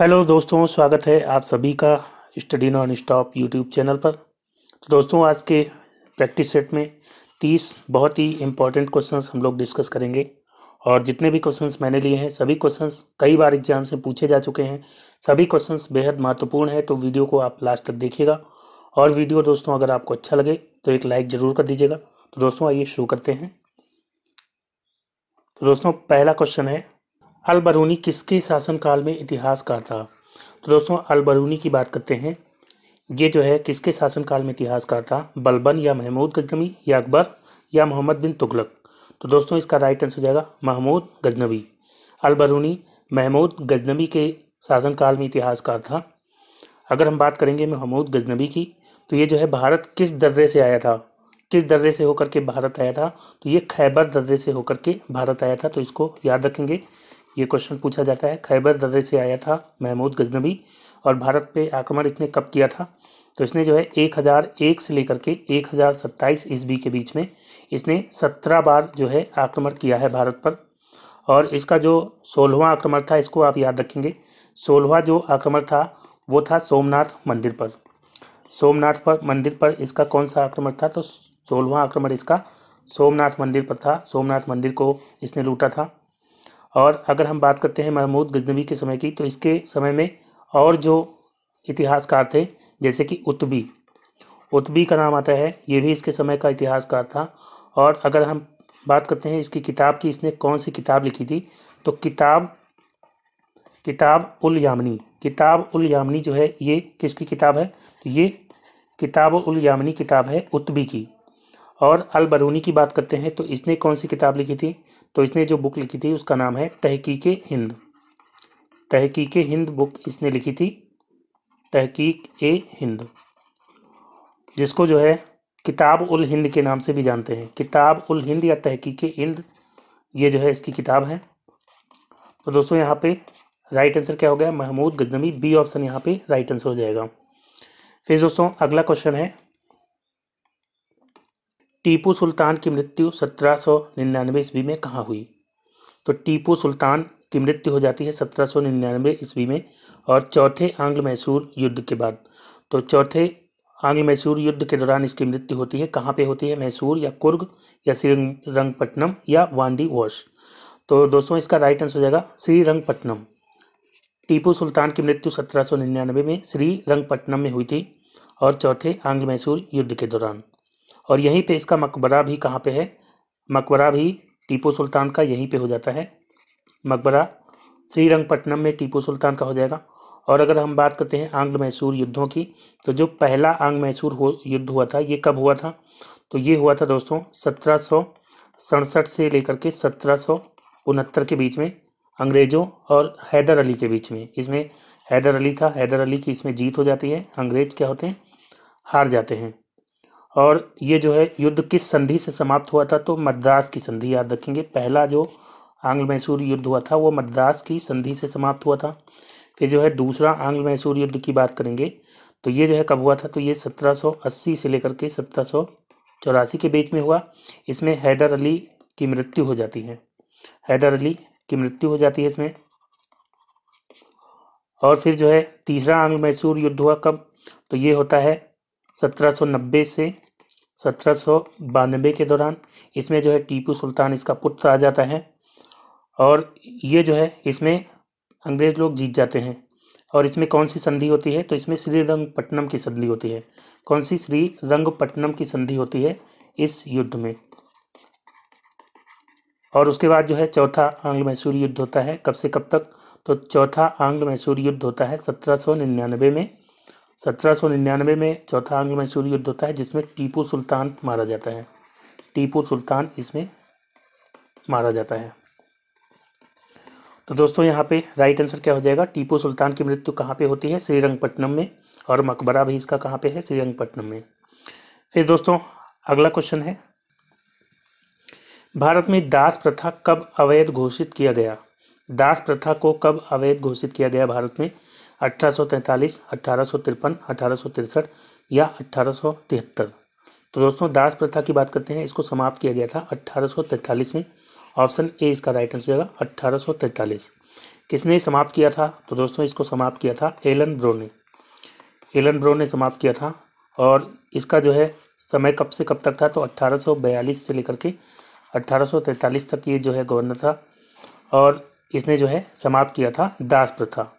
hello दोस्तों स्वागत है आप सभी का study non stop YouTube channel पर तो दोस्तों आज के प्रैक्टिस सेट में तीस बहुत ही इम्पॉर्टेंट क्वेश्चंस हम लोग डिस्कस करेंगे और जितने भी क्वेश्चंस मैंने लिए हैं सभी क्वेश्चंस कई बार एग्जाम से पूछे जा चुके हैं सभी क्वेश्चंस बेहद महत्वपूर्ण है तो वीडियो को आप लास्ट तक देखिएगा और वीडियो दोस्तों अगर आपको अच्छा लगे तो एक लाइक ज़रूर कर दीजिएगा तो दोस्तों आइए शुरू करते हैं तो दोस्तों पहला क्वेश्चन है अलबरूनी किसके शासनकाल में इतिहासकार था तो दोस्तों अलबरूनी की बात करते हैं ये जो है किसके शासनकाल में इतिहासकार था बलबन या महमूद गजनबी या अकबर या मोहम्मद बिन तुगलक तो दोस्तों इसका राइट आंसर हो जाएगा महमूद गजनबी अलबरूनी महमूद गजनबी के शासनकाल में इतिहासकार था अगर हम बात करेंगे महमूद गजनबी की तो ये जो है भारत किस दर्रे से आया था किस दर्रे से होकर के भारत आया था तो ये खैबर दर्रे से होकर के भारत आया था तो इसको याद रखेंगे ये क्वेश्चन पूछा जाता है खैबर दर्रे से आया था महमूद गजनबी और भारत पे आक्रमण इसने कब किया था तो इसने जो है 1001 से लेकर के 1027 ईस्वी के बीच में इसने 17 बार जो है आक्रमण किया है भारत पर और इसका जो सोलहवा आक्रमण था इसको आप याद रखेंगे सोलहवा जो आक्रमण था वो था सोमनाथ मंदिर पर सोमनाथ पर मंदिर पर इसका कौन सा आक्रमण था तो सोलहवा आक्रमण इसका सोमनाथ मंदिर पर था सोमनाथ मंदिर को इसने लूटा था और अगर हम बात करते हैं महमूद गजनवी के समय की तो इसके समय में और जो इतिहासकार थे जैसे कि उतबी उतबी का नाम आता है ये भी इसके समय का इतिहासकार था और अगर हम बात करते हैं इसकी किताब की इसने कौन सी किताब लिखी थी तो किताब किताब उल यामनी किताब उल यामनी जो है ये किसकी किताब है तो ये किताब उल यामनी किताब है उतबी की और अल बरूनी की बात करते हैं तो इसने कौन सी किताब लिखी थी तो इसने जो बुक लिखी थी उसका नाम है तहकीक हिंद तहकीक हिंद बुक इसने लिखी थी तहकीक ए हिंद जिसको जो है किताब उल हिंद के नाम से भी जानते हैं किताब उल हिंद या तहकीक हिंद ये जो है इसकी किताब है तो दोस्तों यहाँ पे राइट आंसर क्या हो गया महमूद गजनवी बी ऑप्शन यहाँ पे राइट आंसर हो जाएगा फिर दोस्तों अगला क्वेश्चन है टीपू सुल्तान की मृत्यु 1799 ईस्वी में कहाँ हुई तो टीपू सुल्तान की मृत्यु हो जाती है 1799 ईस्वी में और चौथे आंग्ल मैसूर युद्ध के बाद तो चौथे आंग्ल मैसूर युद्ध के दौरान इसकी मृत्यु होती है कहाँ पे होती है मैसूर या कुर्ग या श्रीरंगपट्टनम या वांडी वॉश तो दोस्तों इसका राइट आंसर हो जाएगा श्रीरंगपट्टनम टीपू सुल्तान की मृत्यु 1799 में श्रीरंगपट्टनम में हुई थी और चौथे आंग्ल मैसूर युद्ध के दौरान और यहीं पे इसका मकबरा भी कहाँ पे है मकबरा भी टीपू सुल्तान का यहीं पे हो जाता है मकबरा श्रीरंगपट्टनम में टीपू सुल्तान का हो जाएगा और अगर हम बात करते हैं आंग्ल मैसूर युद्धों की तो जो पहला आंग मैसूर हो युद्ध हुआ था ये कब हुआ था तो ये हुआ था दोस्तों सत्रह से लेकर के सत्रह के बीच में अंग्रेज़ों और हैदर अली के बीच में इसमें हैदर अली था हैदर अली की इसमें जीत हो जाती है अंग्रेज क्या होते हैं हार जाते हैं और ये जो है युद्ध किस संधि से समाप्त हुआ था तो मद्रास की संधि याद रखेंगे पहला जो आंग्ल मैसूर युद्ध हुआ था वो मद्रास की संधि से समाप्त हुआ था फिर जो है दूसरा आंग्ल मैसूर युद्ध की बात करेंगे तो ये जो है कब हुआ था तो ये 1780 से लेकर के सत्रह के बीच में हुआ इसमें हैदर अली की मृत्यु हो जाती है हैदर अली की मृत्यु हो जाती है इसमें और फिर जो है तीसरा आंग्ल मैसूर युद्ध हुआ कब तो ये होता है 1790 से सत्रह के दौरान इसमें जो है टीपू सुल्तान इसका पुत्र आ जाता है और ये जो है इसमें अंग्रेज लोग जीत जाते हैं और इसमें कौन सी संधि होती है तो इसमें श्रीरंगपट्टनम की संधि होती है कौन सी श्रीरंगपट्टनम की संधि होती है इस युद्ध में और उसके बाद जो है चौथा आंग्ल मैसूर युद्ध होता है कब से कब तक तो चौथा आंग्ल मैसूर युद्ध होता है सत्रह में 1799 में चौथा आंग्ल मैसूर युद्ध होता है जिसमें टीपू सुल्तान मारा जाता है टीपू सुल्तान इसमें मारा जाता है तो दोस्तों यहाँ पे राइट आंसर क्या हो जाएगा टीपू सुल्तान की मृत्यु कहाँ पे होती है श्रीरंगपट्टनम में और मकबरा भी इसका कहाँ पे है श्रीरंगपट्टनम में फिर दोस्तों अगला क्वेश्चन है भारत में दास प्रथा कब अवैध घोषित किया गया दास प्रथा को कब अवैध घोषित किया गया भारत में तैंतालीस सौ तिरपन सौ तिरसठ या अट्ठारह सौ तिहत्तर तो दोस्तों दास प्रथा की बात करते हैं इसको समाप्त किया गया था अट्ठारह में ऑप्शन ए इसका राइट आंसर होगा अट्ठारह किसने समाप्त किया था तो दोस्तों इसको समाप्त किया था एलन ब्रो ने एलन ब्रो ने समाप्त किया था और इसका जो है समय कब से कब तक था तो 1842 से लेकर के 1843 तक ये जो है गवर्नर था और इसने जो है समाप्त किया था दास प्रथा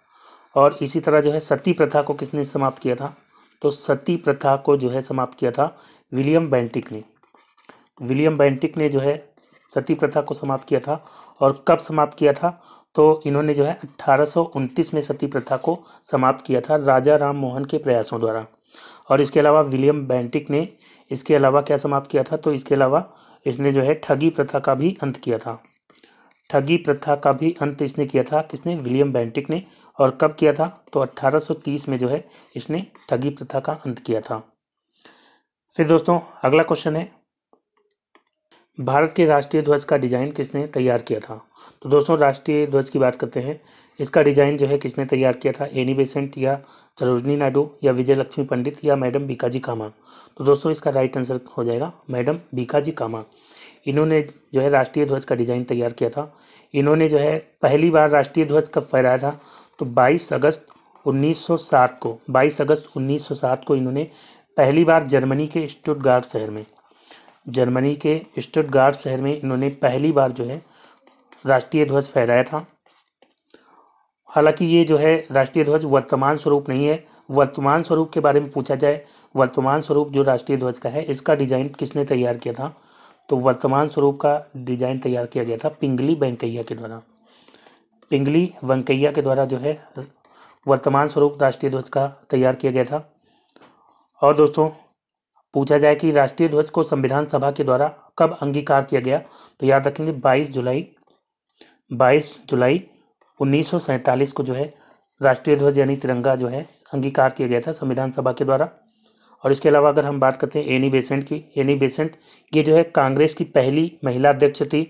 और इसी तरह जो है सती प्रथा को किसने समाप्त किया था तो सती प्रथा को जो है समाप्त किया था विलियम बैंटिक ने विलियम बैंटिक ने जो है सती प्रथा को समाप्त किया था और कब समाप्त किया था तो इन्होंने जो है अट्ठारह में सती प्रथा को समाप्त किया था राजा राम मोहन के प्रयासों द्वारा और इसके अलावा विलियम बैंटिक ने इसके अलावा क्या समाप्त किया था तो इसके अलावा इसने जो है ठगी प्रथा का भी अंत किया था ठगी प्रथा का भी अंत इसने किया था किसने विलियम बैंटिक ने और कब किया था तो 1830 में जो है इसने ठगी प्रथा का अंत किया था फिर दोस्तों अगला क्वेश्चन है भारत के राष्ट्रीय ध्वज का डिज़ाइन किसने तैयार किया था तो दोस्तों राष्ट्रीय ध्वज की बात करते हैं इसका डिज़ाइन जो है किसने तैयार किया था एनी बेसेंट या सरोजनी नायडू या विजय लक्ष्मी पंडित या मैडम बीकाजी कामा तो दोस्तों इसका राइट आंसर हो जाएगा मैडम बीकाजी कामा इन्होंने जो है राष्ट्रीय ध्वज का डिज़ाइन तैयार किया था इन्होंने जो है पहली बार राष्ट्रीय ध्वज कब फहराया था तो 22 अगस्त 1907 को 22 अगस्त 1907 को इन्होंने पहली बार जर्मनी के स्टुटगार्ड शहर में जर्मनी के स्टुटगार्ड शहर में इन्होंने पहली बार जो है राष्ट्रीय ध्वज फहराया था हालांकि ये जो है राष्ट्रीय ध्वज वर्तमान स्वरूप नहीं है वर्तमान स्वरूप के बारे में पूछा जाए वर्तमान स्वरूप जो राष्ट्रीय ध्वज का है इसका डिज़ाइन किसने तैयार किया था तो वर्तमान स्वरूप का डिज़ाइन तैयार किया गया था पिंगली बैंकैया के द्वारा पिंगली वेंकैया के द्वारा जो है वर्तमान स्वरूप राष्ट्रीय ध्वज का तैयार किया गया था और दोस्तों पूछा जाए कि राष्ट्रीय ध्वज को संविधान सभा के द्वारा कब अंगीकार किया गया तो याद रखेंगे 22 जुलाई 22 जुलाई उन्नीस को जो है राष्ट्रीय ध्वज यानी तिरंगा जो है अंगीकार किया गया था संविधान सभा के द्वारा और इसके अलावा अगर हम बात करते हैं एनी बेसेंट की एनी बेसेंट ये जो है कांग्रेस की पहली महिला अध्यक्ष थी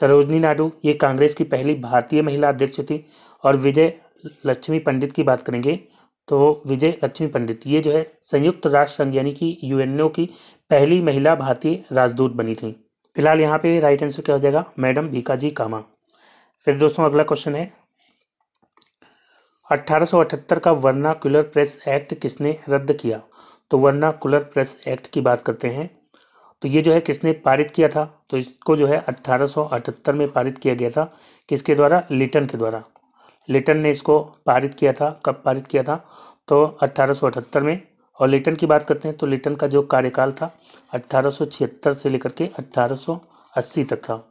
सरोजनी नायडू ये कांग्रेस की पहली भारतीय महिला अध्यक्ष थी और विजय लक्ष्मी पंडित की बात करेंगे तो विजय लक्ष्मी पंडित ये जो है संयुक्त राष्ट्र संघ यानी कि यूएनओ की पहली महिला भारतीय राजदूत बनी थी फिलहाल यहाँ पे राइट आंसर क्या हो जाएगा मैडम भीकाजी कामा फिर दोस्तों अगला क्वेश्चन है 1878 का कुलर प्रेस एक्ट किसने रद्द किया तो कुलर प्रेस एक्ट की बात करते हैं तो ये जो है किसने पारित किया था तो इसको जो है 1878 में पारित किया गया था किसके द्वारा लिटन के द्वारा लिटन ने इसको पारित किया था कब पारित किया था तो 1878 में और लिटन की बात करते हैं तो लिटन का जो कार्यकाल था 1876 से लेकर के 1880 तक था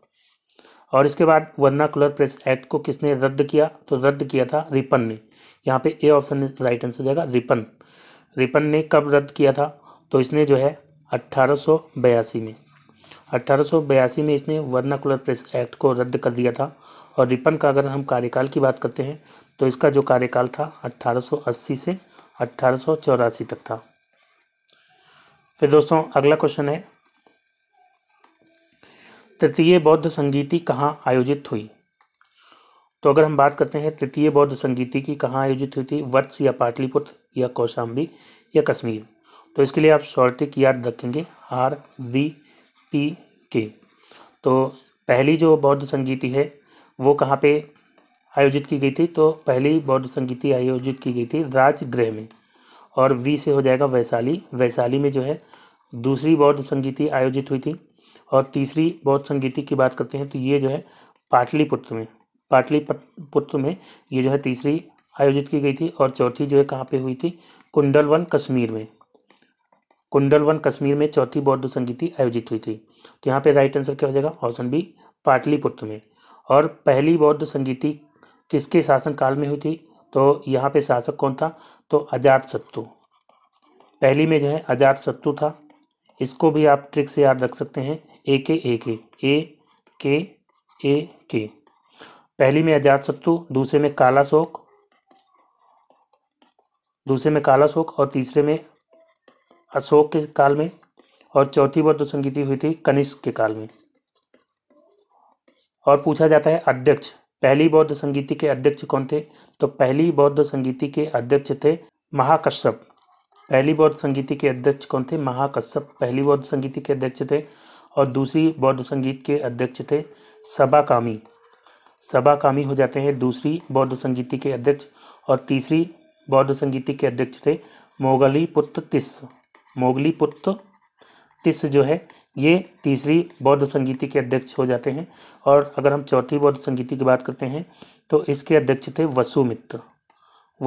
और इसके बाद कुलर प्रेस एक्ट को किसने रद्द किया तो रद्द किया था रिपन ने यहाँ पे ए ऑप्शन राइट आंसर हो जाएगा रिपन रिपन ने कब रद्द किया था तो इसने जो है अट्ठारह में अट्ठारह में इसने वर्नाकुलर प्रेस एक्ट को रद्द कर दिया था और रिपन का अगर हम कार्यकाल की बात करते हैं तो इसका जो कार्यकाल था 1880 से अट्ठारह तक था फिर दोस्तों अगला क्वेश्चन है तृतीय बौद्ध संगीति कहाँ आयोजित हुई तो अगर हम बात करते हैं तृतीय बौद्ध संगीति की कहाँ आयोजित हुई थी वत्स या पाटलिपुत्र या कौशाम्बी या कश्मीर तो इसके लिए आप शॉर्टिक याद रखेंगे आर वी पी के तो पहली जो बौद्ध संगीति है वो कहाँ पे आयोजित की गई थी तो पहली बौद्ध संगीति आयोजित की गई थी राजगृह में और वी से हो जाएगा वैशाली वैशाली में जो है दूसरी बौद्ध संगीति आयोजित हुई थी और तीसरी बौद्ध संगीति की बात करते हैं तो ये जो है पाटलिपुत्र में पाटलिपुत्र में ये जो है तीसरी आयोजित की गई थी और चौथी जो है कहाँ पे हुई थी कुंडलवन कश्मीर में कुंडलवन कश्मीर में चौथी बौद्ध संगीति आयोजित हुई थी तो यहाँ पे राइट आंसर क्या हो जाएगा ऑप्शन बी पाटलिपुत्र में और पहली बौद्ध संगीति किसके शासनकाल में हुई थी तो यहाँ पे शासक कौन था तो अजात शत्रु पहली में जो है अजात शत्रु था इसको भी आप ट्रिक से याद रख सकते हैं ए के ए के ए के ए के पहली में अजात शत्रु दूसरे में काला शोक दूसरे में काला शोक और तीसरे में अशोक के काल में और चौथी बौद्ध संगीति हुई थी कनिष्क के काल में और पूछा जाता है अध्यक्ष पहली बौद्ध संगीति के अध्यक्ष कौन थे तो पहली बौद्ध संगीति के अध्यक्ष थे महाकश्यप पहली बौद्ध संगीति के अध्यक्ष कौन थे महाकश्यप पहली बौद्ध संगीति के अध्यक्ष थे और दूसरी बौद्ध संगीत के अध्यक्ष थे सबाकामी कामी हो जाते हैं दूसरी बौद्ध संगीति के अध्यक्ष और तीसरी बौद्ध संगीति के अध्यक्ष थे मोगली पुत्र तिस्स पुत्र तिस जो है ये तीसरी बौद्ध संगीति के अध्यक्ष हो जाते हैं और अगर हम चौथी बौद्ध संगीति की बात करते हैं तो इसके अध्यक्ष थे वसुमित्र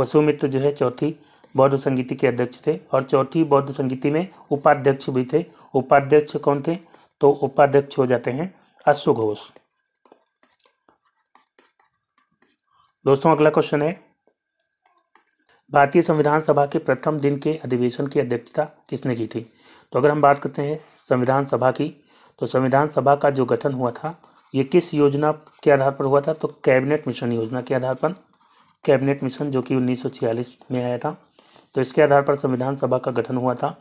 वसुमित्र जो है चौथी बौद्ध संगीति के अध्यक्ष थे और चौथी बौद्ध संगीति में उपाध्यक्ष भी थे उपाध्यक्ष कौन थे तो उपाध्यक्ष हो जाते हैं अश्वघोष दोस्तों अगला क्वेश्चन है भारतीय संविधान सभा के प्रथम दिन के अधिवेशन की अध्यक्षता किसने की थी तो अगर हम बात करते हैं संविधान सभा की तो संविधान सभा का जो गठन हुआ था ये किस योजना के आधार पर हुआ था तो कैबिनेट मिशन योजना के आधार पर कैबिनेट मिशन जो कि 1946 में आया था तो इसके आधार पर संविधान सभा का गठन हुआ था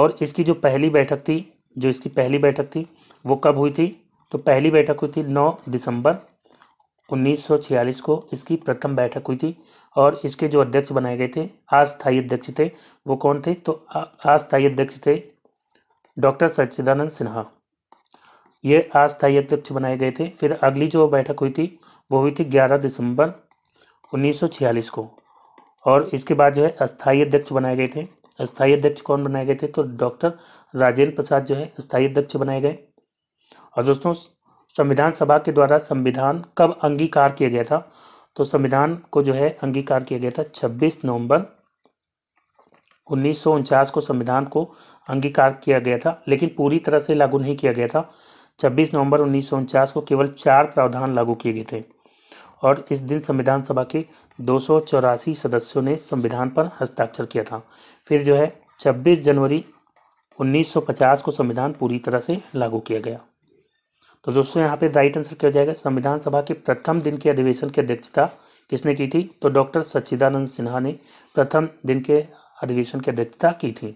और इसकी जो पहली बैठक थी जो इसकी पहली बैठक थी वो कब हुई थी तो पहली बैठक हुई थी 9 दिसंबर 1946 को इसकी प्रथम बैठक हुई थी और इसके जो अध्यक्ष बनाए गए थे अस्थायी अध्यक्ष थे वो कौन थे तो अस्थायी अध्यक्ष थे डॉक्टर सच्चिदानंद सिन्हा ये अस्थायी अध्यक्ष बनाए गए थे फिर अगली जो बैठक हुई थी वो हुई थी 11 दिसंबर 1946 को और इसके बाद जो है अस्थायी अध्यक्ष बनाए गए थे अस्थायी अध्यक्ष कौन बनाए गए थे तो डॉक्टर राजेंद्र प्रसाद जो है स्थायी अध्यक्ष बनाए गए और दोस्तों संविधान सभा के द्वारा संविधान कब अंगीकार किया गया था तो संविधान को जो है अंगीकार किया गया था 26 नवंबर उन्नीस को संविधान को अंगीकार किया गया था लेकिन पूरी तरह से लागू नहीं किया गया था 26 नवंबर उन्नीस को केवल चार प्रावधान लागू किए गए थे और इस दिन संविधान सभा के दो सदस्यों ने संविधान पर हस्ताक्षर किया था फिर जो है 26 जनवरी 1950 को संविधान पूरी तरह से लागू किया गया तो दोस्तों यहाँ पे राइट आंसर क्या हो जाएगा संविधान सभा के प्रथम दिन के अधिवेशन की अध्यक्षता किसने की थी तो डॉक्टर सच्चिदानंद सिन्हा ने प्रथम दिन के अधिवेशन की अध्यक्षता की थी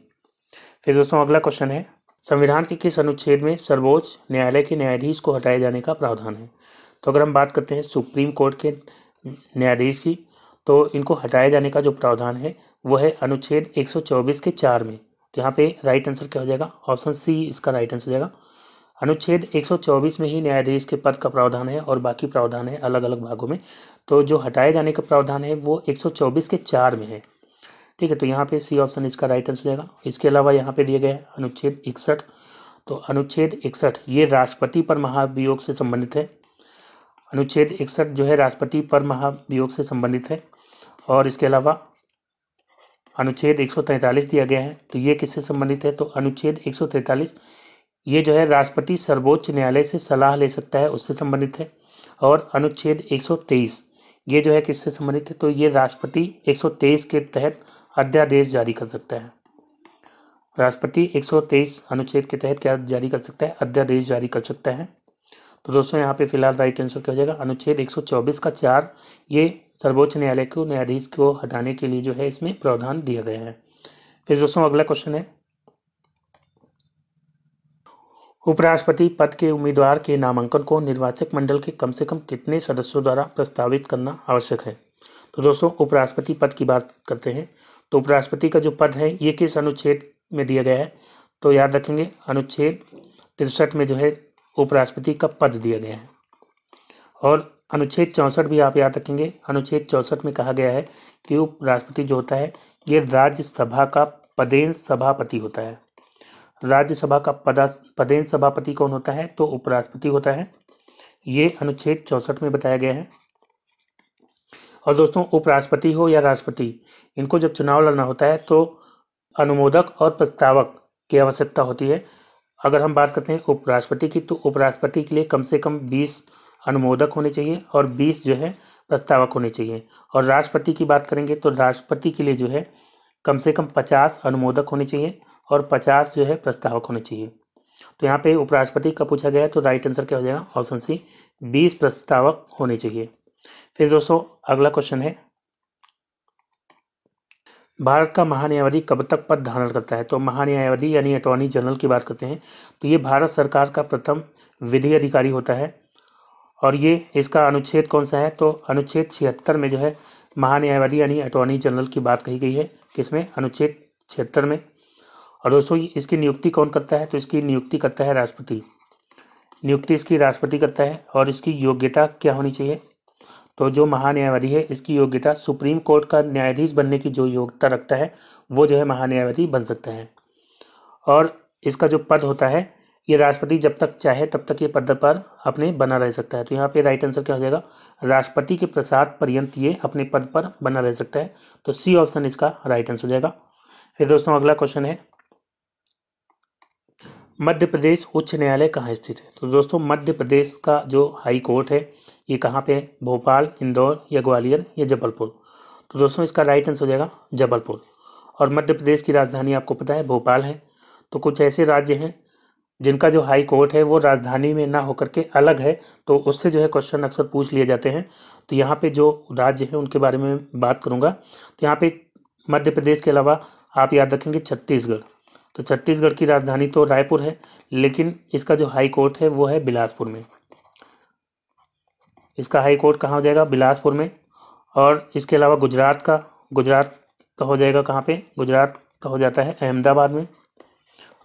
फिर दोस्तों अगला क्वेश्चन है संविधान के किस अनुच्छेद में सर्वोच्च न्यायालय के न्यायाधीश को हटाए जाने का प्रावधान है तो अगर हम बात करते हैं सुप्रीम कोर्ट के न्यायाधीश की तो इनको हटाए जाने का जो प्रावधान है वो है अनुच्छेद 124 के चार में तो यहाँ पे राइट आंसर क्या हो जाएगा ऑप्शन सी इसका राइट आंसर हो जाएगा अनुच्छेद 124 में ही न्यायाधीश के पद का प्रावधान है और बाकी प्रावधान है अलग अलग भागों में तो जो हटाए जाने का प्रावधान है वो 124 के चार में है ठीक है तो यहाँ पे सी ऑप्शन इसका राइट आंसर हो जाएगा इसके अलावा यहाँ पे दिए गए अनुच्छेद इकसठ तो अनुच्छेद इकसठ ये राष्ट्रपति पर महाभियोग से संबंधित है अनुच्छेद इकसठ जो है राष्ट्रपति पर महाभियोग से संबंधित है और इसके अलावा अनुच्छेद एक दिया गया है तो ये किससे संबंधित है तो अनुच्छेद एक ये जो है राष्ट्रपति सर्वोच्च न्यायालय से सलाह ले सकता है उससे संबंधित है और अनुच्छेद 123 ये जो है किससे संबंधित है तो ये राष्ट्रपति 123 के तहत अध्यादेश जारी कर सकता है राष्ट्रपति 123 अनुच्छेद के तहत क्या जारी कर सकता है अध्यादेश जारी कर सकता है तो दोस्तों यहाँ पे फिलहाल राइट आंसर क्या हो जाएगा अनुच्छेद 124 का चार ये सर्वोच्च न्यायालय को न्यायाधीश को हटाने के लिए जो है इसमें प्रावधान दिया गया है फिर दोस्तों अगला क्वेश्चन है उपराष्ट्रपति पद के उम्मीदवार के नामांकन को निर्वाचक मंडल के कम से कम कितने सदस्यों द्वारा प्रस्तावित करना आवश्यक है तो दोस्तों उपराष्ट्रपति पद की बात करते हैं तो उपराष्ट्रपति का जो पद है ये किस अनुच्छेद में दिया गया है तो याद रखेंगे अनुच्छेद तिरसठ में जो है उपराष्ट्रपति का पद दिया गया है और अनुच्छेद चौंसठ भी आप याद रखेंगे अनुच्छेद चौंसठ में कहा गया है कि उपराष्ट्रपति जो होता है ये राज्यसभा का पदेन सभापति होता है राज्यसभा का पदा पदेन सभापति कौन होता है तो उपराष्ट्रपति होता है ये अनुच्छेद चौसठ में बताया गया है और दोस्तों उपराष्ट्रपति हो या राष्ट्रपति इनको जब चुनाव लड़ना होता है तो अनुमोदक और प्रस्तावक की आवश्यकता होती है अगर हम बात करते हैं उपराष्ट्रपति की तो उपराष्ट्रपति के लिए कम से कम बीस अनुमोदक होने चाहिए और बीस जो है प्रस्तावक होने चाहिए और राष्ट्रपति की बात करेंगे तो राष्ट्रपति के लिए जो है कम से कम पचास अनुमोदक होने चाहिए और पचास जो है प्रस्तावक होने चाहिए तो यहाँ पे उपराष्ट्रपति का पूछा गया तो राइट आंसर क्या हो जाएगा ऑप्शन सी बीस प्रस्तावक होने चाहिए फिर दोस्तों अगला क्वेश्चन है भारत का महान्यायवादी कब तक पद धारण करता है तो महान्यायवादी यानी अटॉर्नी जनरल की बात करते हैं तो ये भारत सरकार का प्रथम विधि अधिकारी होता है और ये इसका अनुच्छेद कौन सा है तो अनुच्छेद छिहत्तर में जो है महान्यायवादी यानी अटॉर्नी जनरल की बात कही गई है किसमें अनुच्छेद छिहत्तर में और दोस्तों इसकी नियुक्ति कौन करता है तो इसकी नियुक्ति करता है राष्ट्रपति नियुक्ति इसकी राष्ट्रपति करता है और इसकी योग्यता क्या होनी चाहिए तो जो महान्यायवादी है इसकी योग्यता सुप्रीम कोर्ट का न्यायाधीश बनने की जो योग्यता रखता है वो जो है महान्यायवादी बन सकता है और इसका जो पद होता है ये राष्ट्रपति जब तक चाहे तब तक ये पद पर अपने बना रह सकता है तो यहाँ पे राइट आंसर क्या हो जाएगा राष्ट्रपति के प्रसाद पर्यंत ये अपने पद पर बना रह सकता है तो सी ऑप्शन इसका राइट आंसर हो जाएगा फिर दोस्तों अगला क्वेश्चन है मध्य प्रदेश उच्च न्यायालय कहाँ स्थित है तो दोस्तों मध्य प्रदेश का जो हाई कोर्ट है ये कहाँ पे है भोपाल इंदौर या ग्वालियर या जबलपुर तो दोस्तों इसका राइट आंसर हो जाएगा जबलपुर और मध्य प्रदेश की राजधानी आपको पता है भोपाल है तो कुछ ऐसे राज्य हैं जिनका जो हाई कोर्ट है वो राजधानी में ना होकर के अलग है तो उससे जो है क्वेश्चन अक्सर पूछ लिए जाते हैं तो यहाँ पे जो राज्य हैं उनके बारे में बात करूँगा तो यहाँ पे मध्य प्रदेश के अलावा आप याद रखेंगे छत्तीसगढ़ तो छत्तीसगढ़ की राजधानी तो रायपुर है लेकिन इसका जो हाई कोर्ट है वो है बिलासपुर में इसका हाई कोर्ट कहाँ हो जाएगा बिलासपुर में और इसके अलावा गुजरात का गुजरात का हो जाएगा कहाँ पे गुजरात का हो जाता है अहमदाबाद में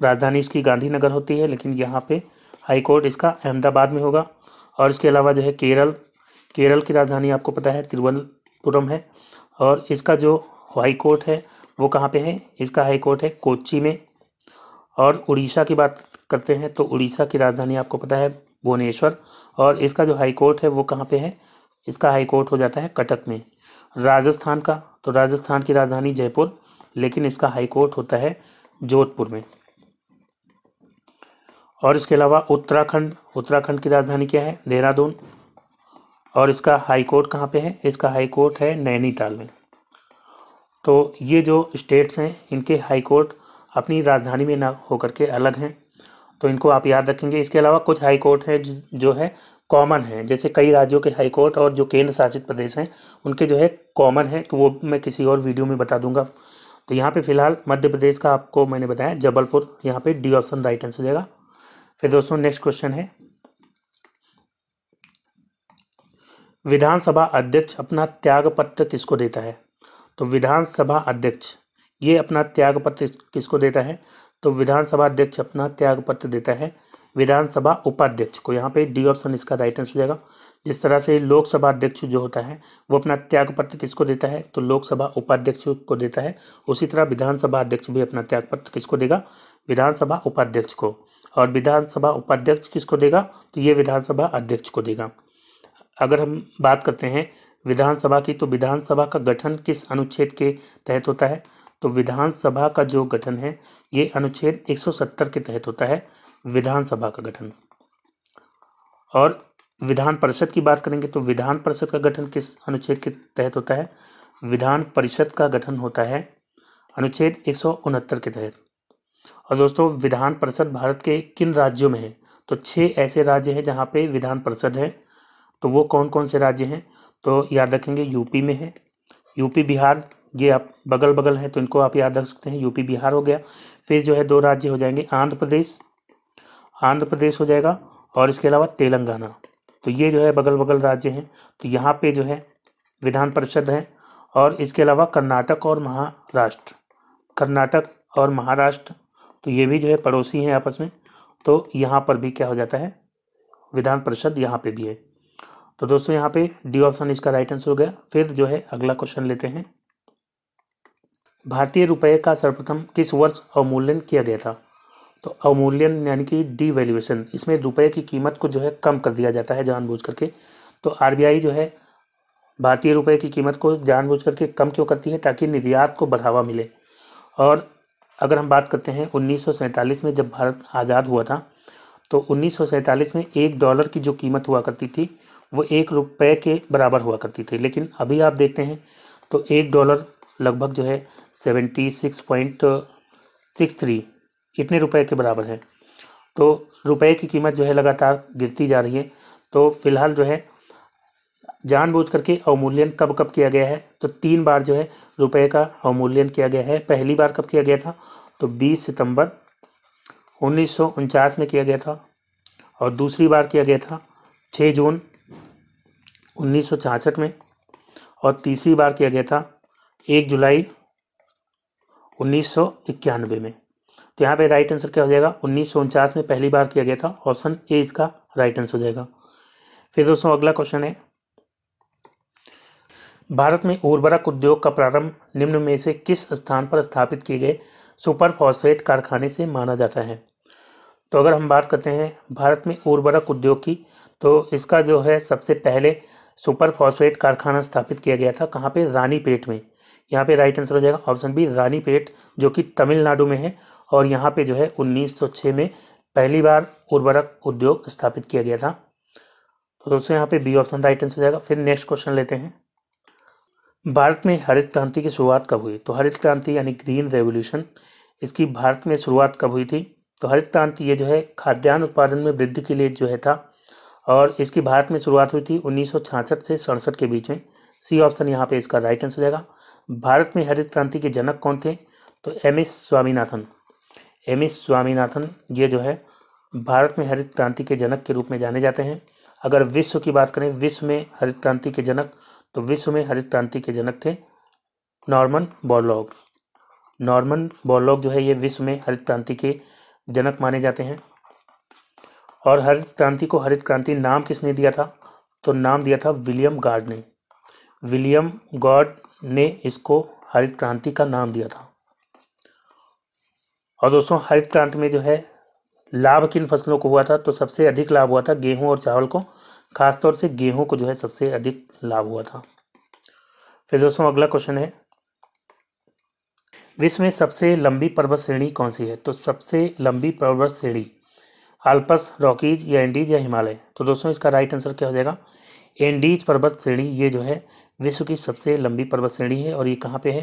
राजधानी इसकी गांधीनगर होती है लेकिन यहाँ पे हाई कोर्ट इसका अहमदाबाद में होगा और इसके अलावा जो है केरल केरल की राजधानी आपको पता है तिरुवनंतपुरम है और इसका जो हाई कोर्ट है वो कहाँ पे है इसका हाई कोर्ट है कोच्ची में और उड़ीसा की बात करते हैं तो उड़ीसा की राजधानी आपको पता है भुवनेश्वर और इसका जो हाई कोर्ट है वो कहाँ पे है इसका हाई कोर्ट हो जाता है कटक में राजस्थान का तो राजस्थान की राजधानी जयपुर लेकिन इसका हाई कोर्ट होता है जोधपुर में और इसके अलावा उत्तराखंड उत्तराखंड की राजधानी क्या है देहरादून और इसका हाई कोर्ट कहाँ पे है इसका हाई कोर्ट है नैनीताल में तो ये जो स्टेट्स हैं इनके हाई कोर्ट अपनी राजधानी में ना होकर के अलग हैं तो इनको आप याद रखेंगे इसके अलावा कुछ हाई कोर्ट हैं जो है कॉमन है जैसे कई राज्यों के हाई कोर्ट और जो केंद्र शासित प्रदेश हैं उनके जो है कॉमन है तो वो मैं किसी और वीडियो में बता दूंगा तो यहाँ पे फिलहाल मध्य प्रदेश का आपको मैंने बताया जबलपुर यहाँ पे डी ऑप्शन राइट आंसर देगा जाएगा फिर दोस्तों नेक्स्ट क्वेश्चन है विधानसभा अध्यक्ष अपना त्याग पत्र किसको देता है तो विधानसभा अध्यक्ष ये अपना त्याग पत्र किसको देता है तो विधानसभा अध्यक्ष अपना त्याग पत्र देता है विधानसभा उपाध्यक्ष को यहाँ पे डी ऑप्शन इसका राइट आंसर जाएगा जिस तरह से लोकसभा अध्यक्ष जो होता है वो अपना त्याग पत्र किसको देता है तो लोकसभा उपाध्यक्ष को देता है उसी तरह विधानसभा अध्यक्ष भी अपना त्याग पत्र किसको देगा विधानसभा उपाध्यक्ष को और विधानसभा उपाध्यक्ष किसको देगा तो ये विधानसभा अध्यक्ष को देगा अगर हम बात करते हैं विधानसभा की तो विधानसभा का गठन किस अनुच्छेद के तहत होता है तो विधानसभा का जो गठन है ये अनुच्छेद 170 के तहत होता है विधानसभा का गठन और विधान परिषद की बात करेंगे तो विधान परिषद का गठन किस अनुच्छेद के तहत होता है विधान परिषद का गठन होता है अनुच्छेद एक के तहत और दोस्तों विधान परिषद भारत के किन राज्यों में है तो छः ऐसे राज्य हैं जहाँ पे विधान परिषद है तो वो कौन कौन से राज्य हैं तो याद रखेंगे यूपी में है यूपी बिहार ये आप बगल बगल हैं तो इनको आप याद रख सकते हैं यूपी बिहार हो गया फिर जो है दो राज्य हो जाएंगे आंध्र प्रदेश आंध्र प्रदेश हो जाएगा और इसके अलावा तेलंगाना तो ये जो है बगल बगल राज्य हैं तो यहाँ पे जो है विधान परिषद हैं और इसके अलावा कर्नाटक और महाराष्ट्र कर्नाटक और महाराष्ट्र तो ये भी जो है पड़ोसी हैं आपस में तो यहाँ पर भी क्या हो जाता है विधान परिषद यहाँ पे भी है तो दोस्तों यहाँ पे डी ऑप्शन इसका राइट आंसर हो गया फिर जो है अगला क्वेश्चन लेते हैं भारतीय रुपये का सर्वप्रथम किस वर्ष अवमूल्यन किया गया था तो अवमूल्यन यानी कि डी वैल्यूएशन इसमें रुपये की कीमत को जो है कम कर दिया जाता है जानबूझ करके तो आर जो है भारतीय रुपये की कीमत को जानबूझ करके कम क्यों करती है ताकि निर्यात को बढ़ावा मिले और अगर हम बात करते हैं उन्नीस में जब भारत आज़ाद हुआ था तो उन्नीस में एक डॉलर की जो कीमत हुआ करती थी वो एक रुपये के बराबर हुआ करती थी लेकिन अभी आप देखते हैं तो एक डॉलर लगभग जो है seventy six point six three इतने रुपए के बराबर है तो रुपए की कीमत जो है लगातार गिरती जा रही है तो फिलहाल जो है जानबूझ करके अवमूल्यन कब कब किया गया है तो तीन बार जो है रुपए का अवमूल्यन किया गया है पहली बार कब किया गया था तो 20 सितंबर उन्नीस में किया गया था और दूसरी बार किया गया था 6 जून उन्नीस में और तीसरी बार किया गया था एक जुलाई उन्नीस में तो यहाँ पे राइट आंसर क्या हो जाएगा उन्नीस में पहली बार किया गया था ऑप्शन ए इसका राइट आंसर हो जाएगा फिर दोस्तों अगला क्वेश्चन है भारत में उर्वरक उद्योग का प्रारंभ निम्न में से किस स्थान पर स्थापित किए गए सुपर फॉस्फेट कारखाने से माना जाता है तो अगर हम बात करते हैं भारत में उर्वरक उद्योग की तो इसका जो है सबसे पहले सुपर फॉस्फेट कारखाना स्थापित किया गया था कहाँ पे रानीपेट में यहाँ पे राइट आंसर हो जाएगा ऑप्शन बी रानीपेट जो कि तमिलनाडु में है और यहाँ पे जो है 1906 में पहली बार उर्वरक उद्योग स्थापित किया गया था तो दोस्तों यहाँ पे बी ऑप्शन राइट आंसर हो जाएगा फिर नेक्स्ट क्वेश्चन लेते हैं भारत में हरित क्रांति की शुरुआत कब हुई तो हरित क्रांति यानी ग्रीन रेवोल्यूशन इसकी भारत में शुरुआत कब हुई थी तो हरित क्रांति ये जो है खाद्यान्न उत्पादन में वृद्धि के लिए जो है था और इसकी भारत में शुरुआत हुई थी उन्नीस से सड़सठ के बीच में सी ऑप्शन यहाँ पे इसका राइट आंसर हो जाएगा भारत में हरित क्रांति के जनक कौन थे तो M S Swaminathan M S Swaminathan ये जो है भारत में हरित क्रांति के जनक के रूप में जाने जाते हैं अगर विश्व की बात करें विश्व में हरित क्रांति के जनक तो विश्व में हरित क्रांति के जनक थे नॉर्मन बॉलॉग नॉर्मन बॉलॉग जो है ये विश्व में हरित क्रांति के जनक माने जाते हैं और हरित क्रांति को हरित क्रांति नाम किसने दिया था तो नाम दिया था विलियम गार्ड ने विलियम गॉड ने इसको हरित क्रांति का नाम दिया था और दोस्तों हरित क्रांति में जो है लाभ किन फसलों को हुआ था तो सबसे अधिक लाभ हुआ था गेहूं और चावल को खासतौर से गेहूं को जो है सबसे अधिक लाभ हुआ था फिर दोस्तों अगला क्वेश्चन है विश्व में सबसे लंबी पर्वत श्रेणी कौन सी है तो सबसे लंबी पर्वत श्रेणी आल्पस रॉकीज या इंडीज या हिमालय तो दोस्तों इसका राइट आंसर क्या हो जाएगा एंडीज पर्वत श्रेणी ये जो है विश्व की सबसे लंबी पर्वत श्रेणी है और ये कहाँ पे है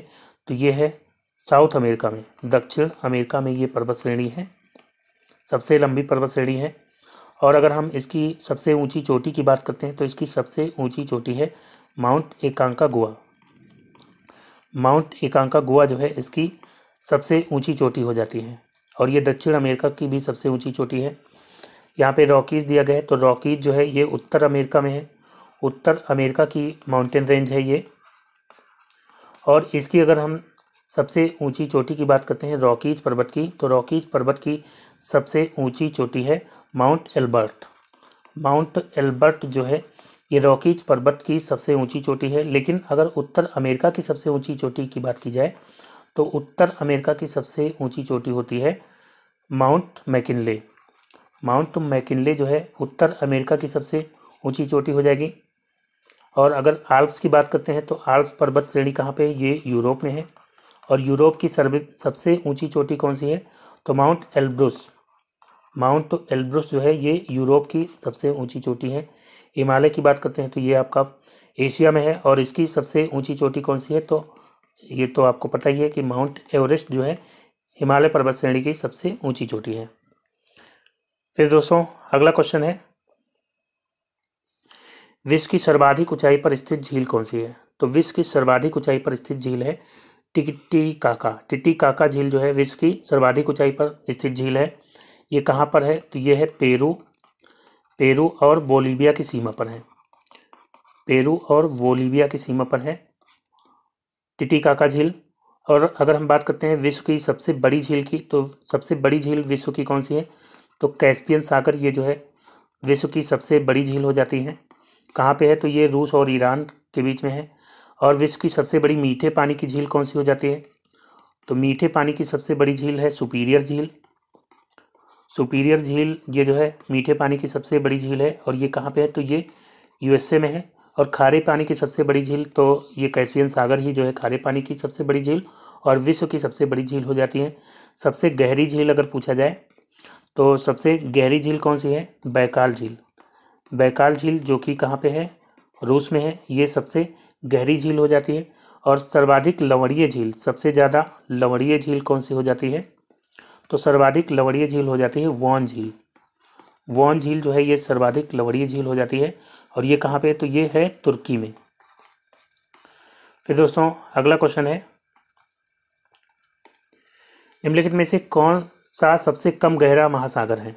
तो ये है साउथ अमेरिका में दक्षिण अमेरिका में ये पर्वत श्रेणी है सबसे लंबी पर्वत श्रेणी है और अगर हम इसकी सबसे ऊंची चोटी की बात करते हैं तो इसकी सबसे ऊंची चोटी है Mount Aconcagua Mount Aconcagua जो है इसकी सबसे ऊंची चोटी हो जाती है और ये दक्षिण अमेरिका की भी सबसे ऊंची चोटी है यहाँ पे रॉकीज़ दिया गया है तो रॉकीज़ जो है ये उत्तर अमेरिका में है उत्तर अमेरिका की माउंटेन रेंज है ये और इसकी अगर हम सबसे ऊंची चोटी की बात करते हैं रॉकीज पर्वत की तो रॉकीज पर्वत की सबसे ऊंची चोटी है माउंट एल्बर्ट माउंट एल्बर्ट जो है ये रॉकीज पर्वत की सबसे ऊंची चोटी है लेकिन अगर उत्तर अमेरिका की सबसे ऊंची चोटी की बात की जाए तो उत्तर अमेरिका की सबसे ऊंची चोटी होती है माउंट मैकिनले माउंट मैकिनले जो है उत्तर अमेरिका की सबसे ऊंची चोटी हो जाएगी और अगर आल्प्स की बात करते हैं तो आल्प्स पर्वत श्रेणी कहाँ पे ये यूरोप में है और यूरोप की सर्वे सबसे ऊंची चोटी कौन सी है तो माउंट एल्ब्रूस माउंट तो जो है ये यूरोप की सबसे ऊंची चोटी है हिमालय की बात करते हैं तो ये आपका एशिया में है और इसकी सबसे ऊंची चोटी कौन सी है तो ये तो आपको पता ही है कि माउंट एवरेस्ट जो है हिमालय पर्वत श्रेणी की सबसे ऊँची चोटी है फिर दोस्तों अगला क्वेश्चन है विश्व की सर्वाधिक ऊंचाई पर स्थित झील कौन सी है तो विश्व की सर्वाधिक ऊंचाई पर स्थित झील है टिकटी काका टिटी काका झील जो है विश्व की सर्वाधिक ऊंचाई पर स्थित झील है ये कहाँ पर है तो ये है पेरू पेरू और बोलीविया की सीमा पर है पेरू और बोलीविया की सीमा पर है टिटी काका झील और अगर हम बात करते हैं विश्व की सबसे बड़ी झील की तो सबसे बड़ी झील विश्व की कौन सी है तो कैस्पियन सागर ये जो है विश्व की सबसे बड़ी झील हो जाती है कहाँ पे है तो ये रूस और ईरान के बीच में है और विश्व की सबसे बड़ी मीठे पानी की झील कौन सी हो जाती है तो मीठे पानी की सबसे बड़ी झील है सुपीरियर झील सुपीरियर झील ये जो है मीठे पानी की सबसे बड़ी झील है और ये कहाँ पे है तो ये यूएसए में है और खारे पानी की सबसे बड़ी झील तो ये कैस्पियन सागर ही जो है खारे पानी की सबसे बड़ी झील और विश्व की सबसे बड़ी झील हो जाती है सबसे गहरी झील अगर पूछा जाए तो सबसे गहरी झील कौन सी है बैकाल झील बैकाल झील जो कि कहाँ पे है रूस में है ये सबसे गहरी झील हो जाती है और सर्वाधिक लवणीय झील सबसे ज़्यादा लवणीय झील कौन सी हो जाती है तो सर्वाधिक लवणीय झील हो जाती है वॉन झील वॉन झील जो है ये सर्वाधिक लवणीय झील हो जाती है और ये कहाँ पे है तो ये है तुर्की में फिर दोस्तों अगला क्वेश्चन है निम्नलिखित में से कौन सा सबसे कम गहरा महासागर है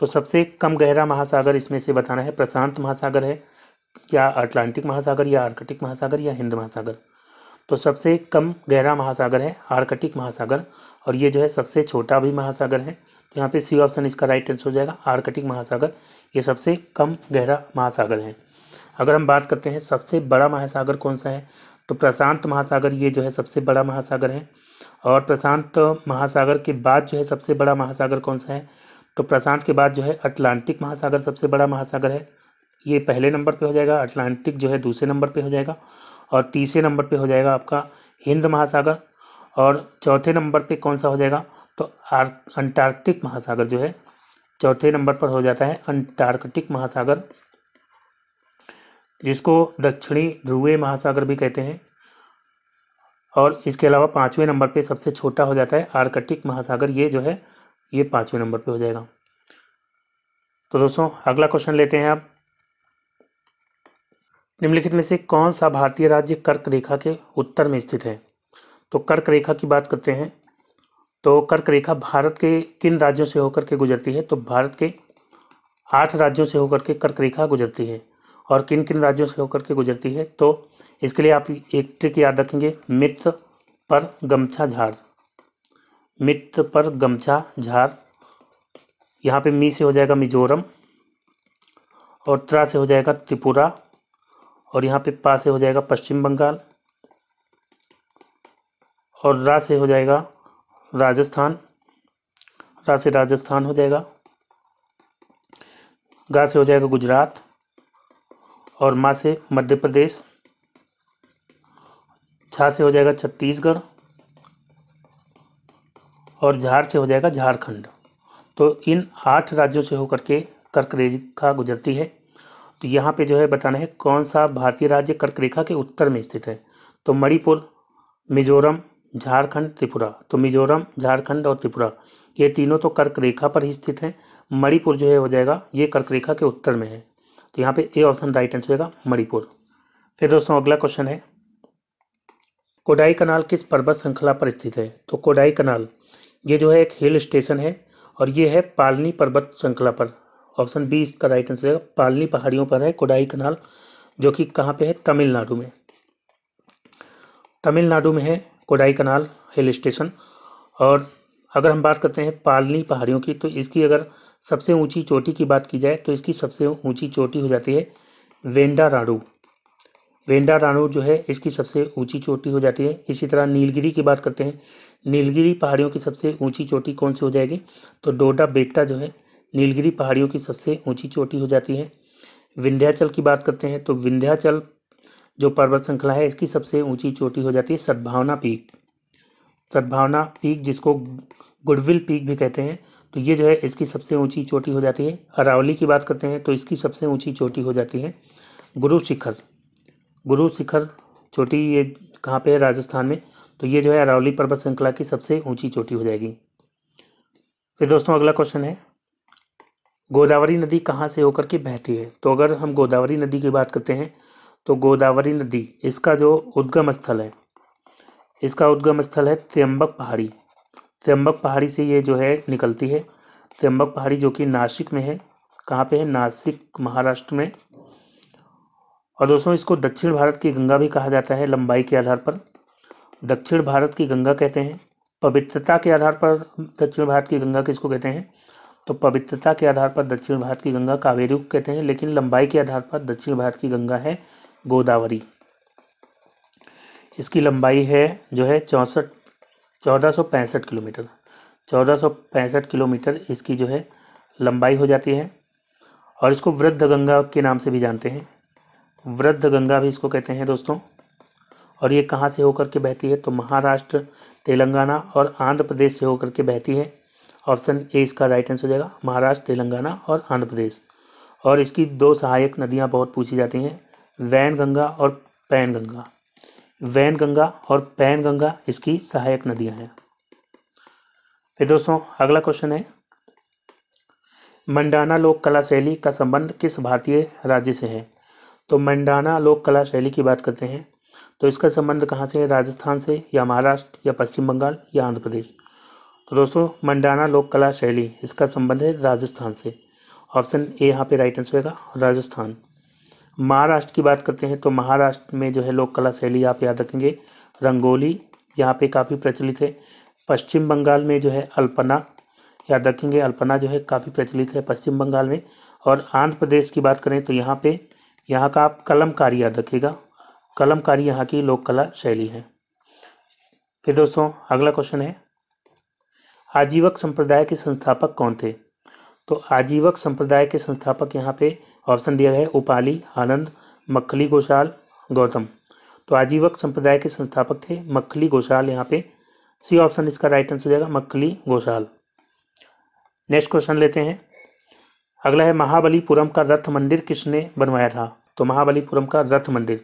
तो सबसे कम गहरा महासागर इसमें से बताना है प्रशांत महासागर है या अटलांटिक महासागर या आर्कटिक महासागर या हिंद महासागर तो सबसे कम गहरा महासागर है आर्कटिक महासागर और ये जो है सबसे छोटा भी महासागर है तो यहाँ पे सी ऑप्शन इसका राइट आंसर हो जाएगा आर्कटिक महासागर ये सबसे कम गहरा महासागर है अगर हम बात करते हैं सबसे बड़ा महासागर कौन सा है तो प्रशांत महासागर ये जो है सबसे बड़ा महासागर है और प्रशांत महासागर के बाद जो है सबसे बड़ा महासागर कौन सा है तो प्रशांत के बाद जो है अटलांटिक महासागर सबसे बड़ा महासागर है ये पहले नंबर पे हो जाएगा अटलांटिक जो है दूसरे नंबर पे हो जाएगा और तीसरे नंबर पे हो जाएगा आपका हिंद महासागर और चौथे नंबर पे कौन सा हो जाएगा तो अंटार्कटिक महासागर जो है चौथे नंबर पर हो जाता है अंटार्कटिक महासागर जिसको दक्षिणी ध्रुवीय महासागर भी कहते हैं और इसके अलावा पाँचवें नंबर पर सबसे छोटा हो जाता है आर्कटिक महासागर ये जो है ये पाँचवें नंबर पे हो जाएगा तो दोस्तों अगला क्वेश्चन लेते हैं आप निम्नलिखित में से कौन सा भारतीय राज्य कर्क रेखा के उत्तर में स्थित है तो कर्क रेखा की बात करते हैं तो कर्क रेखा भारत के किन राज्यों से होकर के गुजरती है तो भारत के आठ राज्यों से होकर के कर्क रेखा गुजरती है और किन किन राज्यों से होकर के गुजरती है तो इसके लिए आप एक ट्रिक याद रखेंगे मित्र पर गमछा झाड़ मित्र पर गमछा झार यहाँ पे मी से हो जाएगा मिजोरम और त्रा से हो जाएगा त्रिपुरा और यहाँ पे पा से हो जाएगा पश्चिम बंगाल और रा से हो जाएगा राजस्थान रा से राजस्थान हो जाएगा गा से हो जाएगा गुजरात और माँ से मध्य प्रदेश छा से हो जाएगा छत्तीसगढ़ और झार से हो जाएगा झारखंड तो इन आठ राज्यों से होकर के कर्क रेखा गुजरती है तो यहाँ पे जो है बताना है कौन सा भारतीय राज्य कर्क रेखा के उत्तर में स्थित है तो मणिपुर मिजोरम झारखंड त्रिपुरा तो मिजोरम झारखंड और त्रिपुरा ये तीनों तो कर्क रेखा पर ही स्थित हैं मणिपुर जो है हो जाएगा ये कर्क रेखा के उत्तर में है तो यहाँ पे ए ऑप्शन राइट आंसर होगा मणिपुर फिर दोस्तों अगला क्वेश्चन है कोडाई कनाल किस पर्वत श्रृंखला पर स्थित है तो कोडाई कनाल ये जो है एक हिल स्टेशन है और ये है पालनी पर्वत श्रृंखला पर ऑप्शन बी इसका राइट आंसर है पालनी पहाड़ियों पर है कोडाई कनाल जो कि कहाँ पे है तमिलनाडु में तमिलनाडु में है कोडाई कनाल हिल स्टेशन और अगर हम बात करते हैं पालनी पहाड़ियों की तो इसकी अगर सबसे ऊंची चोटी की बात की जाए तो इसकी सबसे ऊंची चोटी हो जाती है वेंडाराडू वेंडा रानूर जो है इसकी सबसे ऊंची चोटी हो जाती है इसी तरह नीलगिरी की बात करते हैं नीलगिरी पहाड़ियों की सबसे ऊंची चोटी कौन सी हो जाएगी तो डोडा बेटा जो है नीलगिरी पहाड़ियों की सबसे ऊंची चोटी हो जाती है विंध्याचल की बात करते हैं तो विंध्याचल जो पर्वत श्रृंखला है इसकी सबसे ऊँची चोटी हो जाती है सद्भावना पीक सद्भावना पीक जिसको गुडविल पीक भी कहते हैं तो ये जो है इसकी सबसे ऊँची चोटी हो जाती है अरावली की बात करते हैं तो इसकी सबसे ऊँची चोटी हो जाती है गुरु शिखर गुरु शिखर चोटी ये कहाँ पे है राजस्थान में तो ये जो है अरावली पर्वत श्रृंखला की सबसे ऊंची चोटी हो जाएगी फिर दोस्तों अगला क्वेश्चन है गोदावरी नदी कहाँ से होकर के बहती है तो अगर हम गोदावरी नदी की बात करते हैं तो गोदावरी नदी इसका जो उद्गम स्थल है इसका उद्गम स्थल है त्र्यंबक पहाड़ी त्र्यंबक पहाड़ी से ये जो है निकलती है त्र्यंबक पहाड़ी जो कि नासिक में है कहाँ पे है नासिक महाराष्ट्र में और दोस्तों इसको दक्षिण भारत की गंगा भी कहा जाता है लंबाई के आधार पर दक्षिण भारत की गंगा कहते हैं पवित्रता के आधार पर दक्षिण भारत की गंगा किसको कहते हैं तो पवित्रता के आधार पर दक्षिण भारत की गंगा कावेरी को कहते हैं लेकिन लंबाई के आधार पर दक्षिण भारत की गंगा है गोदावरी इसकी लंबाई है जो है चौंसठ चौदह सौ पैंसठ किलोमीटर चौदह सौ पैंसठ किलोमीटर इसकी जो है लंबाई हो जाती है और इसको वृद्ध गंगा के नाम से भी जानते हैं वृद्ध गंगा भी इसको कहते हैं दोस्तों और ये कहाँ से होकर के बहती है तो महाराष्ट्र तेलंगाना और आंध्र प्रदेश से होकर के बहती है ऑप्शन ए इसका राइट आंसर हो जाएगा महाराष्ट्र तेलंगाना और आंध्र प्रदेश और इसकी दो सहायक नदियाँ बहुत पूछी जाती हैं वैन गंगा और पैन गंगा वैन गंगा और पैन गंगा इसकी सहायक नदियाँ हैं फिर दोस्तों अगला क्वेश्चन है मंडाना लोक कला शैली का संबंध किस भारतीय राज्य से है तो मंडाना लोक कला शैली की बात करते हैं तो इसका संबंध कहाँ से है राजस्थान से या महाराष्ट्र या पश्चिम बंगाल या आंध्र प्रदेश तो दोस्तों मंडाना लोक कला शैली इसका संबंध है राजस्थान से ऑप्शन ए यहाँ पे राइट आंसर होगा राजस्थान महाराष्ट्र की बात करते हैं तो महाराष्ट्र में जो है लोक कला शैली आप याद रखेंगे रंगोली यहाँ पे काफ़ी प्रचलित है पश्चिम बंगाल में जो है अल्पना याद रखेंगे अल्पना जो है काफ़ी प्रचलित है पश्चिम बंगाल में और आंध्र प्रदेश की बात करें तो यहाँ पर यहाँ का आप कलमकारी याद रखिएगा कलमकारी यहाँ की लोक कला शैली है फिर दोस्तों अगला क्वेश्चन है आजीवक संप्रदाय के संस्थापक कौन थे तो आजीवक संप्रदाय के संस्थापक यहाँ पे ऑप्शन दिया है उपाली आनंद मक्खली घोषाल गौतम तो आजीवक संप्रदाय के संस्थापक थे मक्खली घोषाल यहाँ पे सी ऑप्शन इसका राइट आंसर हो जाएगा मक्खली घोषाल नेक्स्ट क्वेश्चन लेते हैं अगला है महाबलीपुरम का रथ मंदिर किसने बनवाया था तो महाबलीपुरम का रथ मंदिर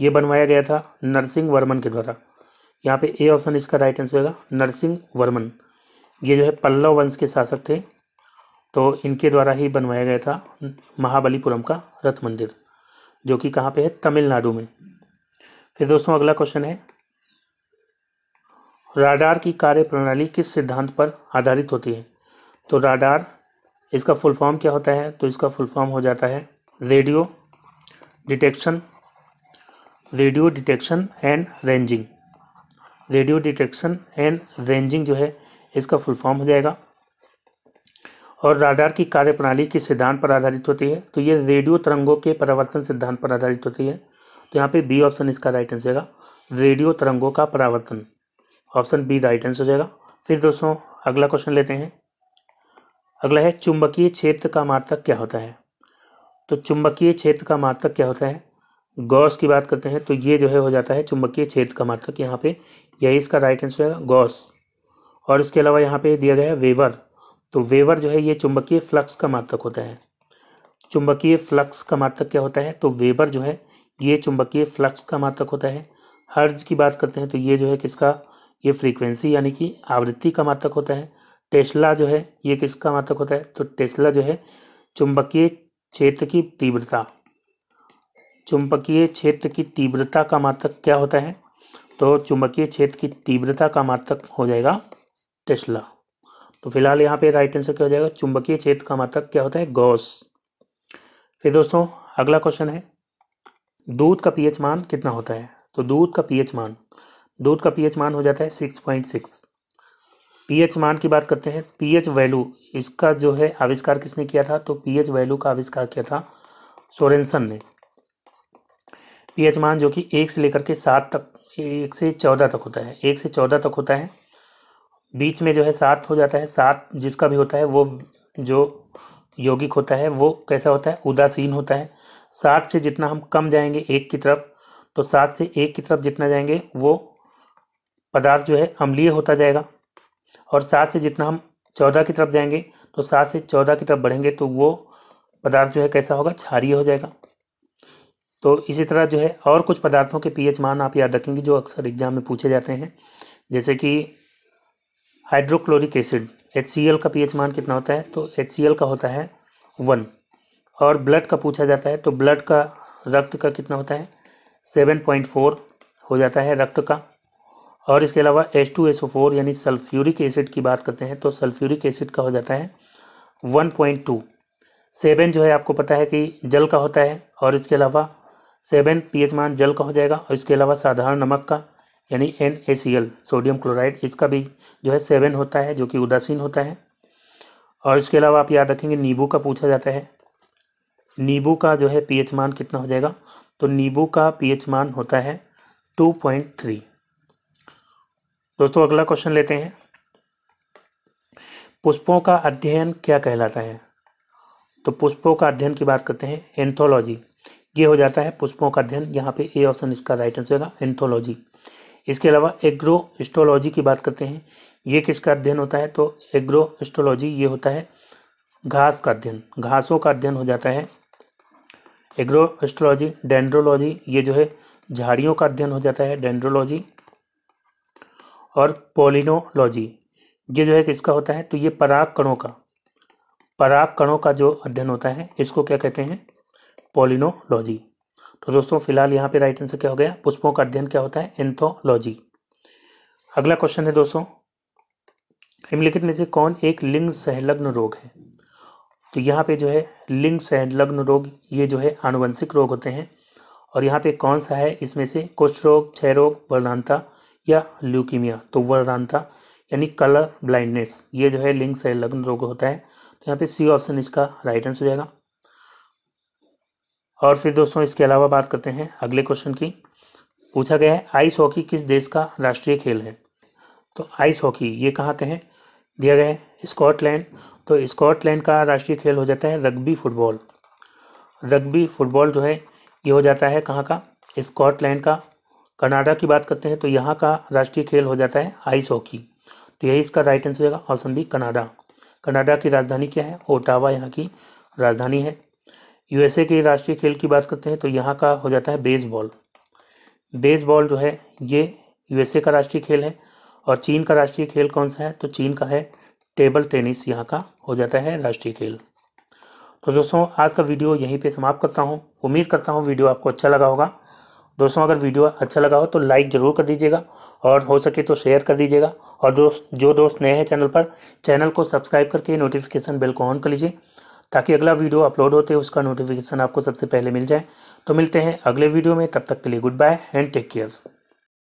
ये बनवाया गया था नरसिंह वर्मन के द्वारा यहाँ पे ए ऑप्शन इसका राइट आंसर होगा नरसिंह वर्मन ये जो है पल्लव वंश के शासक थे तो इनके द्वारा ही बनवाया गया था महाबलीपुरम का रथ मंदिर जो कि कहाँ पे है तमिलनाडु में फिर दोस्तों अगला क्वेश्चन है राडार की कार्य प्रणाली किस सिद्धांत पर आधारित होती है तो राडार इसका फुल फॉर्म क्या होता है तो इसका फुल फॉर्म हो जाता है radio detection radio detection and ranging radio detection and ranging जो है इसका फुल फॉर्म हो जाएगा और राडार की कार्यप्रणाली के सिद्धांत पर आधारित होती है तो ये रेडियो तरंगों के परावर्तन सिद्धांत पर आधारित होती है तो यहाँ पे बी ऑप्शन इसका राइट आंसर होगा रेडियो तरंगों का परावर्तन ऑप्शन बी राइट आंसर हो जाएगा फिर दोस्तों अगला क्वेश्चन लेते हैं अगला है चुंबकीय क्षेत्र का मात्रक क्या होता है तो चुंबकीय क्षेत्र का मात्रक क्या होता है गॉस की बात करते हैं तो ये जो है हो जाता है चुंबकीय क्षेत्र का मात्रक यहाँ पे यही इसका राइट आंसर है गॉस और इसके अलावा यहाँ पे दिया गया है वेवर तो वेवर जो है ये चुंबकीय फ्लक्स का मात्रक होता है चुंबकीय फ्लक्स का मात्रक क्या होता है तो वेवर जो है ये चुंबकीय फ्लक्स का मात्रक होता है हर्ज की बात करते हैं तो ये जो है किसका ये फ्रीक्वेंसी यानी कि आवृत्ति का मात्रक होता है टेस्ला जो है ये किसका मात्रक होता है तो टेस्ला जो है चुंबकीय क्षेत्र की तीव्रता चुंबकीय क्षेत्र की तीव्रता का मात्रक क्या होता है तो चुंबकीय क्षेत्र की तीव्रता का मात्रक हो जाएगा टेस्ला तो फिलहाल यहाँ पे राइट आंसर क्या हो जाएगा चुंबकीय क्षेत्र का मात्रक क्या होता है गौस फिर दोस्तों अगला क्वेश्चन है दूध का पीएच मान कितना होता है तो दूध का पीएच मान दूध का पीएच मान हो जाता है सिक्स पॉइंट सिक्स पीएच मान की बात करते हैं पीएच वैल्यू इसका जो है आविष्कार किसने किया था तो पीएच वैल्यू का आविष्कार किया था सोरेन्सन ने पीएच मान जो कि एक से लेकर के सात तक एक से चौदह तक होता है एक से चौदह तक होता है बीच में जो है सात हो जाता है सात जिसका भी होता है वो जो यौगिक होता है वो कैसा होता है उदासीन होता है सात से जितना हम कम जाएंगे एक की तरफ तो सात से एक की तरफ जितना जाएंगे वो पदार्थ जो है अम्लीय होता जाएगा और सात से जितना हम चौदह की तरफ जाएंगे तो सात से चौदह की तरफ बढ़ेंगे तो वो पदार्थ जो है कैसा होगा क्षारिय हो जाएगा तो इसी तरह जो है और कुछ पदार्थों के पीएच मान आप याद रखेंगे जो अक्सर एग्जाम में पूछे जाते हैं जैसे कि हाइड्रोक्लोरिक एसिड एच का पीएच मान कितना होता है तो एच का होता है वन और ब्लड का पूछा जाता है तो ब्लड का रक्त का कितना होता है सेवन पॉइंट फोर हो जाता है रक्त का और इसके अलावा H two S O four यानी सल्फ्यूरिक एसिड की बात करते हैं तो सल्फ्यूरिक एसिड का हो जाता है वन पॉइंट टू सेवन जो है आपको पता है कि जल का होता है और इसके अलावा सेवन एच मान जल का हो जाएगा और इसके अलावा साधारण नमक का यानी एन सोडियम क्लोराइड इसका भी जो है सेवन होता है जो कि उदासीन होता है और इसके अलावा आप याद रखेंगे नींबू का पूछा जाता है नींबू का जो है पीएच मान कितना हो जाएगा तो नींबू का पीएच मान होता है टू पॉइंट थ्री दोस्तों अगला क्वेश्चन लेते हैं पुष्पों का अध्ययन क्या कहलाता है तो पुष्पों का अध्ययन की बात करते हैं एंथोलॉजी ये हो जाता है पुष्पों का अध्ययन यहाँ पे ए ऑप्शन इसका राइट आंसर होगा एंथोलॉजी इसके अलावा एग्रो एस्ट्रोलॉजी की बात करते हैं ये किसका अध्ययन होता है तो एग्रो एस्ट्रोलॉजी ये होता है घास का अध्ययन घासों का अध्ययन हो जाता है एग्रो एस्ट्रोलॉजी डेंड्रोलॉजी ये जो है झाड़ियों का अध्ययन हो जाता है डेंड्रोलॉजी और पोलिनोलॉजी ये जो है किसका होता है तो ये पराग कणों का पराग कणों का जो अध्ययन होता है इसको क्या कहते हैं पोलिनोलॉजी तो दोस्तों फिलहाल यहाँ पे राइट आंसर क्या हो गया पुष्पों का अध्ययन क्या होता है एंथोलॉजी अगला क्वेश्चन है दोस्तों निम्नलिखित में से कौन एक लिंग सहलग्न रोग है तो यहाँ पे जो है लिंग संलग्न रोग ये जो है आनुवंशिक रोग होते हैं और यहाँ पे कौन सा है इसमें से कुष्ठ रोग क्षय रोग वर्णांता या ल्यूकीमिया तो वर्णानता यानी कलर ब्लाइंडनेस ये जो है लिंग है लग्न रोग होता है तो यहाँ पे सी ऑप्शन इसका राइट आंसर हो जाएगा और फिर दोस्तों इसके अलावा बात करते हैं अगले क्वेश्चन की पूछा गया है आइस हॉकी किस देश का राष्ट्रीय खेल है तो आइस हॉकी ये कहाँ कहें दिया गया है स्कॉटलैंड तो स्कॉटलैंड का राष्ट्रीय खेल हो जाता है रग्बी फुटबॉल रग्बी फुटबॉल जो है ये हो जाता है कहाँ का स्कॉटलैंड का कनाडा की बात करते हैं तो यहाँ का राष्ट्रीय खेल हो जाता है आइस हॉकी तो यही इसका राइट आंसर होगा ऑप्शन बी कनाडा कनाडा की राजधानी क्या है ओटावा यहाँ की राजधानी है यूएसए के राष्ट्रीय खेल की बात करते हैं तो यहाँ का हो जाता है बेसबॉल बेसबॉल जो है ये यूएसए का राष्ट्रीय खेल है और चीन का राष्ट्रीय खेल कौन सा है तो चीन का है टेबल टेनिस यहाँ का हो जाता है राष्ट्रीय खेल तो दोस्तों आज का वीडियो यहीं पे समाप्त करता हूँ उम्मीद करता हूँ वीडियो आपको अच्छा लगा होगा दोस्तों अगर वीडियो अच्छा लगा हो तो लाइक ज़रूर कर दीजिएगा और हो सके तो शेयर कर दीजिएगा और दोस्त जो दोस्त नए हैं चैनल पर चैनल को सब्सक्राइब करके नोटिफिकेशन बेल को ऑन कर लीजिए ताकि अगला वीडियो अपलोड होते उसका नोटिफिकेशन आपको सबसे पहले मिल जाए तो मिलते हैं अगले वीडियो में तब तक के लिए goodbye and take care